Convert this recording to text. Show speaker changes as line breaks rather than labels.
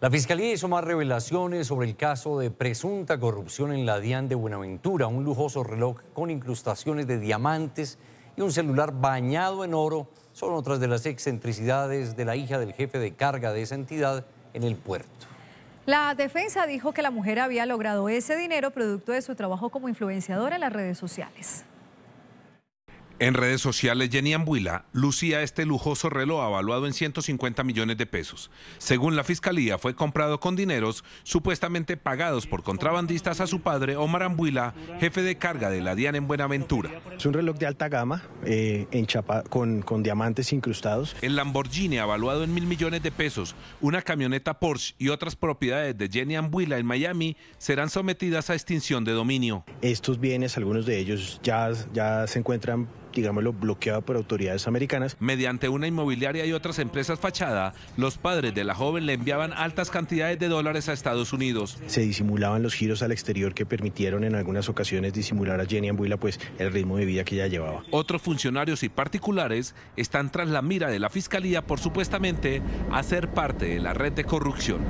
La Fiscalía hizo más revelaciones sobre el caso de presunta corrupción en la DIAN de Buenaventura, un lujoso reloj con incrustaciones de diamantes y un celular bañado en oro son otras de las excentricidades de la hija del jefe de carga de esa entidad en el puerto.
La defensa dijo que la mujer había logrado ese dinero producto de su trabajo como influenciadora en las redes sociales.
En redes sociales, Jenny Ambuila lucía este lujoso reloj avaluado en 150 millones de pesos. Según la fiscalía, fue comprado con dineros supuestamente pagados por contrabandistas a su padre, Omar Ambuila, jefe de carga de la DIAN en Buenaventura.
Es un reloj de alta gama, eh, con, diamantes incrustados.
El Lamborghini, avaluado en mil millones de pesos, una camioneta Porsche y otras propiedades de Jenny Ambuila en Miami serán sometidas a extinción de dominio.
Estos bienes, algunos de ellos ya se encuentran digámoslo, bloqueada por autoridades americanas.
Mediante una inmobiliaria y otras empresas fachada, los padres de la joven le enviaban altas cantidades de dólares a Estados Unidos.
Se disimulaban los giros al exterior que permitieron en algunas ocasiones disimular a Jenny Ambuila pues el ritmo de vida que ella llevaba.
Otros funcionarios y particulares están tras la mira de la fiscalía por supuestamente hacer parte de la red de corrupción.